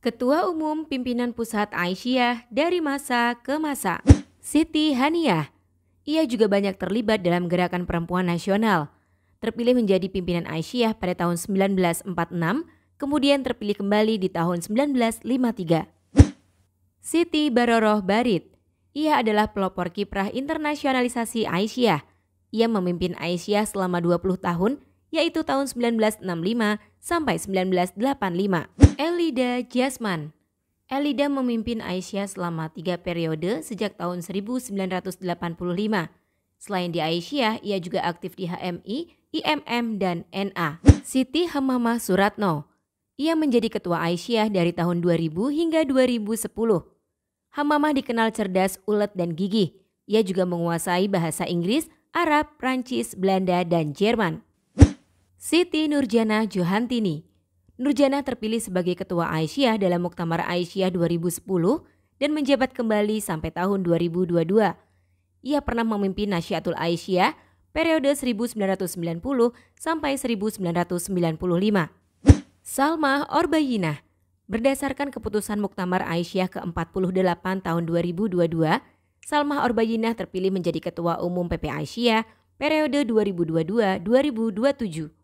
Ketua Umum Pimpinan Pusat Aisyah dari masa ke masa, Siti Haniah. Ia juga banyak terlibat dalam gerakan perempuan nasional. Terpilih menjadi pimpinan Aisyah pada tahun 1946, kemudian terpilih kembali di tahun 1953. Siti Baroroh Barit. Ia adalah pelopor kiprah internasionalisasi Aisyah. Ia memimpin Aisyah selama 20 tahun yaitu tahun 1965 sampai 1985. Elida Jasman Elida memimpin Aisyah selama tiga periode sejak tahun 1985. Selain di Aisyah, ia juga aktif di HMI, IMM, dan NA. Siti Hamamah Suratno Ia menjadi ketua Aisyah dari tahun 2000 hingga 2010. Hamamah dikenal cerdas, ulet, dan gigih. Ia juga menguasai bahasa Inggris, Arab, Prancis, Belanda, dan Jerman. Siti Nurjana Johantini. Nurjana terpilih sebagai Ketua Aisyah dalam Muktamar Aisyah 2010 dan menjabat kembali sampai tahun 2022. Ia pernah memimpin Nasyiatul Aisyah periode 1990 sampai 1995. Salma Orbayinah Berdasarkan keputusan Muktamar Aisyah ke-48 tahun 2022, Salma Orbayinah terpilih menjadi Ketua Umum PP Aisyah periode 2022-2027.